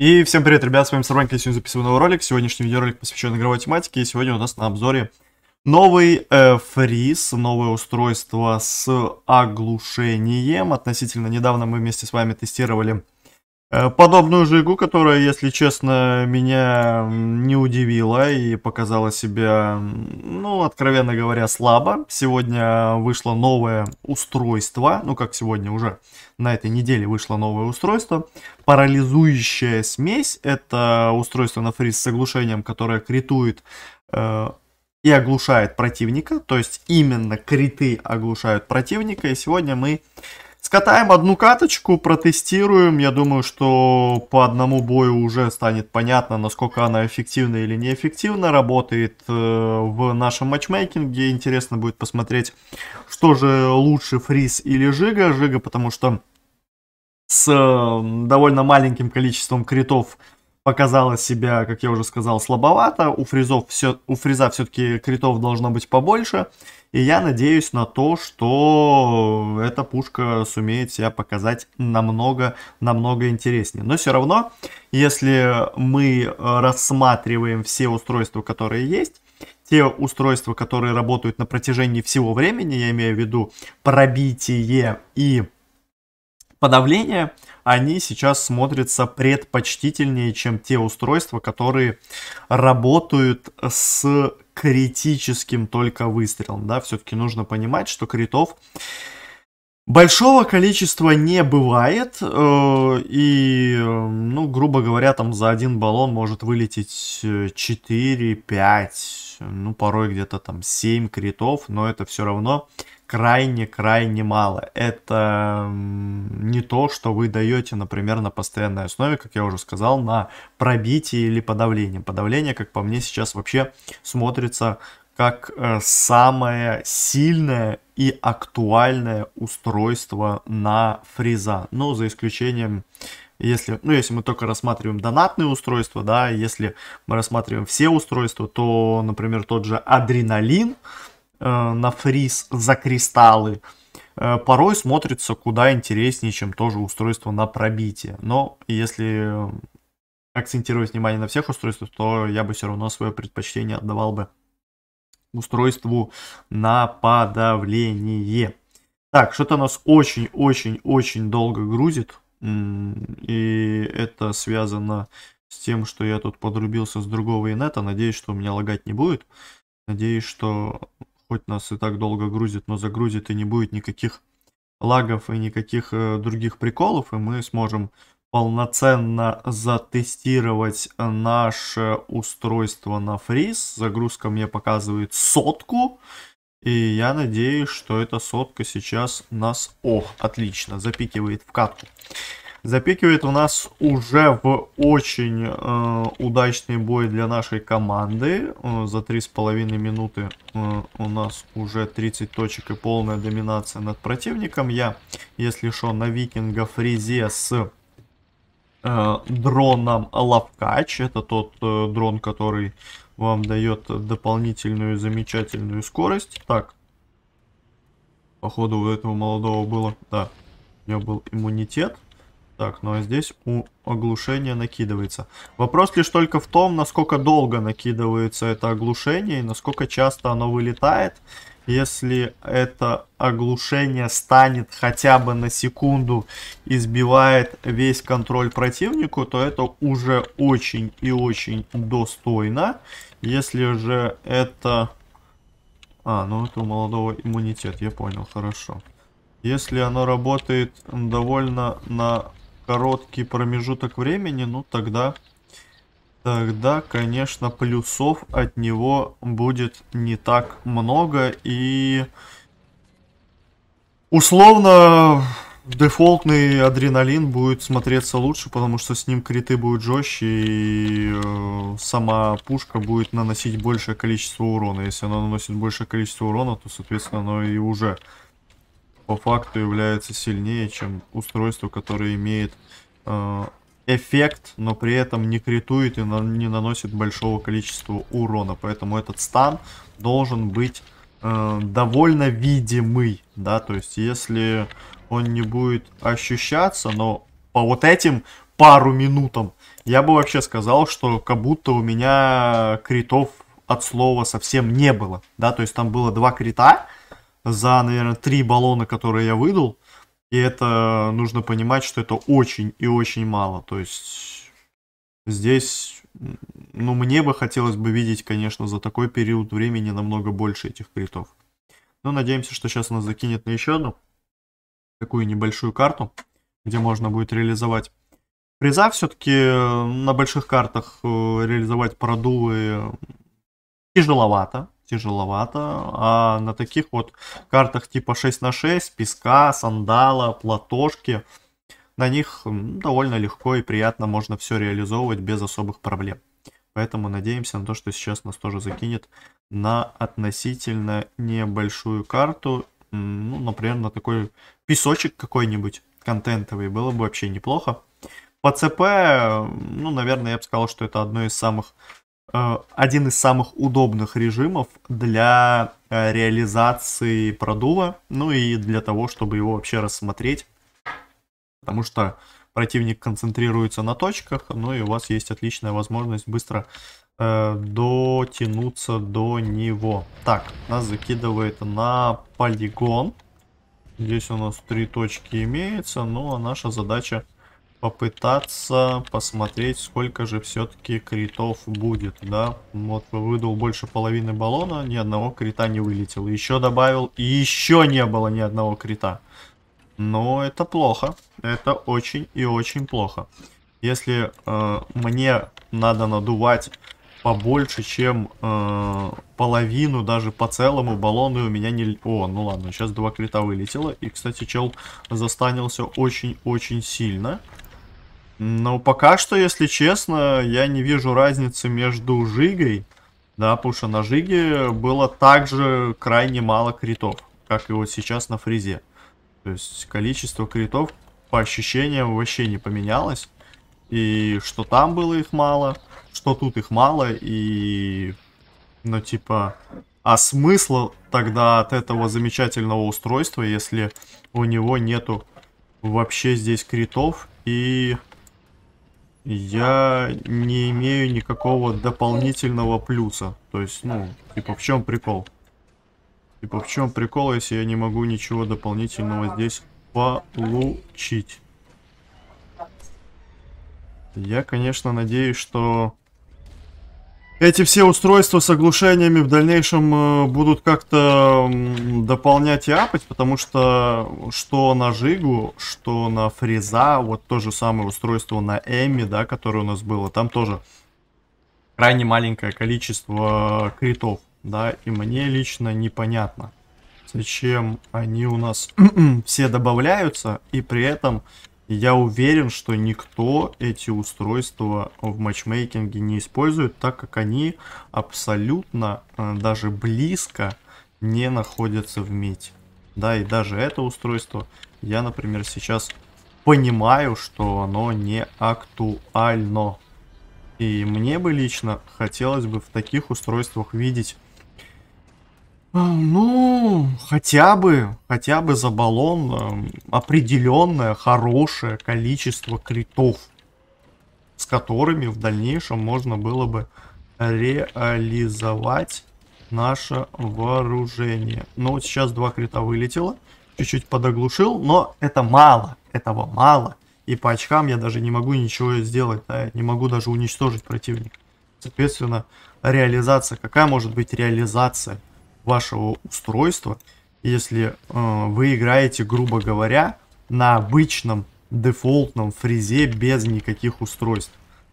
И всем привет, ребят, с вами Сарбанк, сегодня записываю новый ролик. Сегодняшний видеоролик посвящен игровой тематике, и сегодня у нас на обзоре новый э, фриз, новое устройство с оглушением. Относительно недавно мы вместе с вами тестировали Э, подобную же игру, которая, если честно, меня не удивила и показала себя, ну, откровенно говоря, слабо. Сегодня вышло новое устройство, ну, как сегодня уже, на этой неделе вышло новое устройство. Парализующая смесь, это устройство на фриз с оглушением, которое критует э, и оглушает противника, то есть именно криты оглушают противника, и сегодня мы Скатаем одну каточку, протестируем. Я думаю, что по одному бою уже станет понятно, насколько она эффективна или неэффективно работает э, в нашем матчмейкинге. Интересно будет посмотреть, что же лучше, фриз или жига. Жига, потому что с э, довольно маленьким количеством критов показала себя, как я уже сказал, слабовато. У, фризов все, у фриза все-таки критов должно быть побольше. И я надеюсь на то, что эта пушка сумеет себя показать намного, намного интереснее. Но все равно, если мы э, рассматриваем все устройства, которые есть, те устройства, которые работают на протяжении всего времени, я имею в виду пробитие и подавление, они сейчас смотрятся предпочтительнее, чем те устройства, которые работают с критическим только выстрелом, да, все-таки нужно понимать, что критов Большого количества не бывает, э, и, э, ну, грубо говоря, там за один баллон может вылететь 4, э, 5, ну, порой где-то там 7 критов, но это все равно крайне-крайне мало. Это не то, что вы даете, например, на постоянной основе, как я уже сказал, на пробитие или подавление. Подавление, как по мне, сейчас вообще смотрится как э, самое сильное и актуальное устройство на фреза. Но ну, за исключением, если, ну, если мы только рассматриваем донатные устройства, да, если мы рассматриваем все устройства, то, например, тот же адреналин э, на фриз за кристаллы э, порой смотрится куда интереснее, чем тоже устройство на пробитие. Но если акцентировать внимание на всех устройствах, то я бы все равно свое предпочтение отдавал бы устройству на подавление. Так, что-то нас очень-очень-очень долго грузит. И это связано с тем, что я тут подрубился с другого инета. Надеюсь, что у меня лагать не будет. Надеюсь, что хоть нас и так долго грузит, но загрузит и не будет никаких лагов и никаких э, других приколов. И мы сможем полноценно затестировать наше устройство на фриз. Загрузка мне показывает сотку. И я надеюсь, что эта сотка сейчас нас... о отлично, запикивает в катку. Запикивает у нас уже в очень э, удачный бой для нашей команды. Э, за 3,5 минуты э, у нас уже 30 точек и полная доминация над противником. Я, если что, на викинга фризе с Э, дроном Лавкач. Это тот э, дрон, который вам дает дополнительную замечательную скорость. Так. Походу у этого молодого было... Да, у него был иммунитет. Так, ну а здесь у оглушения накидывается. Вопрос лишь только в том, насколько долго накидывается это оглушение и насколько часто оно вылетает. Если это оглушение станет хотя бы на секунду и сбивает весь контроль противнику, то это уже очень и очень достойно. Если же это... А, ну это у молодого иммунитет, я понял, хорошо. Если оно работает довольно на короткий промежуток времени, ну тогда, тогда, конечно, плюсов от него будет не так много. И условно дефолтный адреналин будет смотреться лучше, потому что с ним криты будут жестче и э, сама пушка будет наносить большее количество урона. Если она наносит большее количество урона, то, соответственно, оно и уже по факту является сильнее, чем устройство, которое имеет э, эффект, но при этом не критует и на, не наносит большого количества урона. Поэтому этот стан должен быть э, довольно видимый, да, то есть если он не будет ощущаться, но по вот этим пару минутам, я бы вообще сказал, что как будто у меня критов от слова совсем не было, да, то есть там было два крита, за, наверное, три баллона, которые я выдал. И это нужно понимать, что это очень и очень мало. То есть здесь, ну, мне бы хотелось бы видеть, конечно, за такой период времени намного больше этих критов. Но надеемся, что сейчас нас закинет на еще одну такую небольшую карту, где можно будет реализовать приза. Все-таки э, на больших картах э, реализовать продулы тяжеловато тяжеловато. А на таких вот картах типа 6 на 6, песка, сандала, платошки, на них довольно легко и приятно можно все реализовывать без особых проблем. Поэтому надеемся на то, что сейчас нас тоже закинет на относительно небольшую карту. Ну, например, на такой песочек какой-нибудь контентовый было бы вообще неплохо. По ЦП, ну, наверное, я бы сказал, что это одно из самых Э, один из самых удобных режимов для э, реализации продува, ну и для того, чтобы его вообще рассмотреть, потому что противник концентрируется на точках, ну и у вас есть отличная возможность быстро э, дотянуться до него. Так, нас закидывает на полигон. Здесь у нас три точки имеется, ну а наша задача попытаться посмотреть, сколько же все-таки критов будет, да. Вот выдал больше половины баллона, ни одного крита не вылетело. Еще добавил, и еще не было ни одного крита. Но это плохо, это очень и очень плохо. Если э, мне надо надувать побольше, чем э, половину, даже по целому баллону у меня не... О, ну ладно, сейчас два крита вылетело. И, кстати, чел застанился очень-очень сильно. Ну пока что, если честно, я не вижу разницы между Жигой, да, потому что на Жиге было также крайне мало критов, как и вот сейчас на Фризе. То есть количество критов по ощущениям вообще не поменялось. И что там было их мало, что тут их мало, и... Ну, типа, а смысл тогда от этого замечательного устройства, если у него нету вообще здесь критов и я не имею никакого дополнительного плюса. То есть, ну, типа, в чем прикол? Типа, в чем прикол, если я не могу ничего дополнительного здесь получить? Я, конечно, надеюсь, что эти все устройства с оглушениями в дальнейшем э, будут как-то дополнять и апать, потому что что на Жигу, что на Фреза, вот то же самое устройство на Эми, да, которое у нас было, там тоже крайне маленькое количество критов, да, и мне лично непонятно, зачем они у нас все добавляются, и при этом я уверен, что никто эти устройства в матчмейкинге не использует, так как они абсолютно э, даже близко не находятся в мите. Да, и даже это устройство, я, например, сейчас понимаю, что оно не актуально. И мне бы лично хотелось бы в таких устройствах видеть а, ну, хотя бы, хотя бы за баллон э, определенное хорошее количество критов, с которыми в дальнейшем можно было бы реализовать наше вооружение. Но ну, вот сейчас два крита вылетело, чуть-чуть подоглушил, но это мало, этого мало. И по очкам я даже не могу ничего сделать, да, не могу даже уничтожить противника. Соответственно, реализация, какая может быть реализация? вашего устройства, если э, вы играете, грубо говоря, на обычном дефолтном фризе без никаких устройств,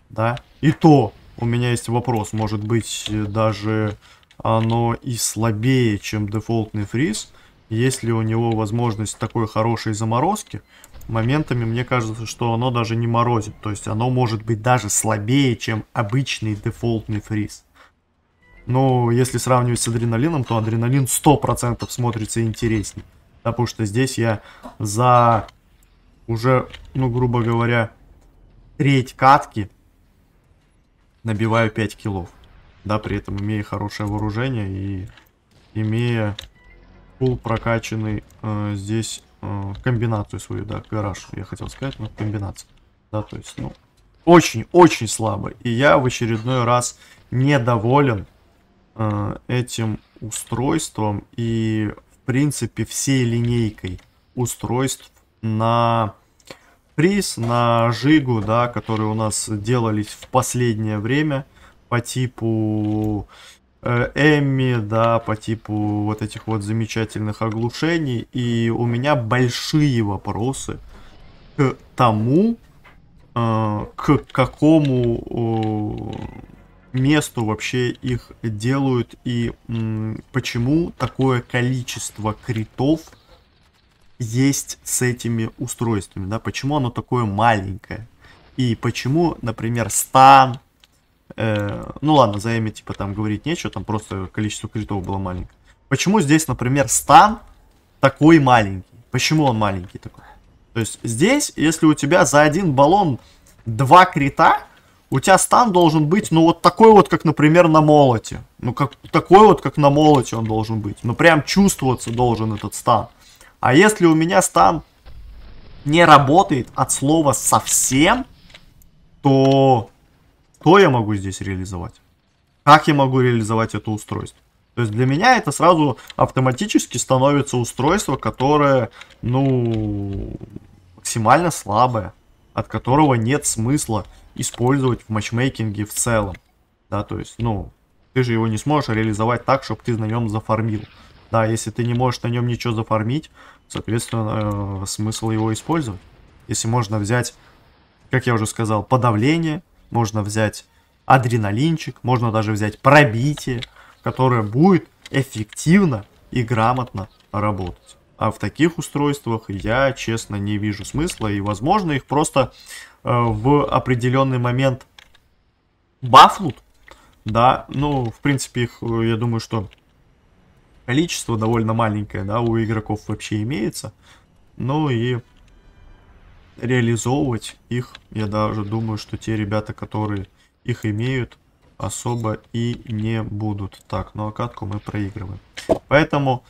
да. И то у меня есть вопрос, может быть э, даже оно и слабее, чем дефолтный фриз, если у него возможность такой хорошей заморозки, моментами мне кажется, что оно даже не морозит. То есть оно может быть даже слабее, чем обычный дефолтный фриз. Но ну, если сравнивать с адреналином, то адреналин 100% смотрится интереснее. Да, потому что здесь я за уже, ну, грубо говоря, треть катки набиваю 5 килов. Да, при этом имея хорошее вооружение и имея пул прокачанный э, здесь э, комбинацию свою, да, гараж, я хотел сказать, но комбинация. Да, то есть, ну, очень-очень слабо. И я в очередной раз недоволен Э, этим устройством и, в принципе, всей линейкой устройств на приз, на жигу, да, которые у нас делались в последнее время по типу Эми да, по типу вот этих вот замечательных оглушений. И у меня большие вопросы к тому, э, к какому месту вообще их делают и почему такое количество критов есть с этими устройствами, да, почему оно такое маленькое. И почему, например, стан, э, ну ладно, за имя типа там говорить нечего, там просто количество критов было маленькое. Почему здесь, например, стан такой маленький? Почему он маленький такой? То есть здесь, если у тебя за один баллон два крита, у тебя стан должен быть, ну, вот такой вот, как, например, на молоте. Ну, как такой вот, как на молоте он должен быть. Ну, прям чувствоваться должен этот стан. А если у меня стан не работает от слова совсем, то что я могу здесь реализовать? Как я могу реализовать это устройство? То есть для меня это сразу автоматически становится устройство, которое, ну, максимально слабое, от которого нет смысла использовать в матчмейкинге в целом. Да, то есть, ну, ты же его не сможешь реализовать так, чтобы ты на нем зафармил. Да, если ты не можешь на нем ничего зафармить, соответственно, э, смысл его использовать. Если можно взять, как я уже сказал, подавление, можно взять адреналинчик, можно даже взять пробитие, которое будет эффективно и грамотно работать. А в таких устройствах я, честно, не вижу смысла. И, возможно, их просто э, в определенный момент бафнут. Да, ну, в принципе, их, э, я думаю, что количество довольно маленькое, да, у игроков вообще имеется. Ну и реализовывать их, я даже думаю, что те ребята, которые их имеют, особо и не будут. Так, ну а катку мы проигрываем. Поэтому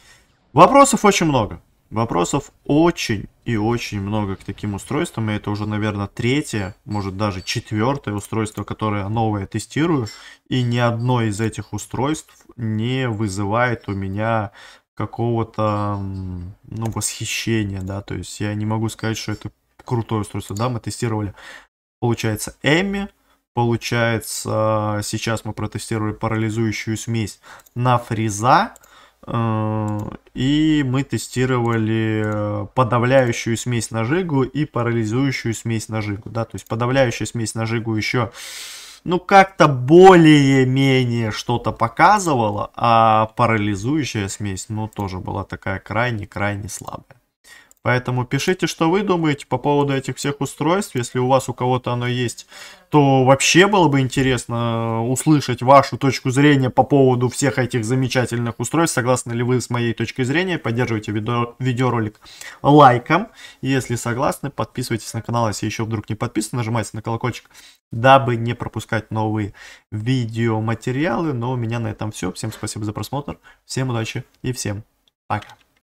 Вопросов очень много. Вопросов очень и очень много к таким устройствам. И это уже, наверное, третье, может даже четвертое устройство, которое я новое тестирую. И ни одно из этих устройств не вызывает у меня какого-то ну, восхищения, да, то есть я не могу сказать, что это крутое устройство, да, мы тестировали, получается, Эми, получается, сейчас мы протестировали парализующую смесь на фреза, Э, и мы тестировали э, подавляющую смесь нажигу и парализующую смесь нажигу. Да? То есть подавляющая смесь нажигу еще ну, как-то более-менее что-то показывала, а парализующая смесь, ну, тоже была такая крайне-крайне слабая. Поэтому пишите, что вы думаете по поводу этих всех устройств. Если у вас у кого-то оно есть, то вообще было бы интересно э, услышать вашу точку зрения по поводу всех этих замечательных устройств. Согласны ли вы с моей точкой зрения? Поддерживайте видео, видеоролик лайком. Если согласны, подписывайтесь на канал. Если еще вдруг не подписаны, нажимайте на колокольчик, дабы не пропускать новые видеоматериалы. Но ну, у меня на этом все. Всем спасибо за просмотр. Всем удачи и всем пока.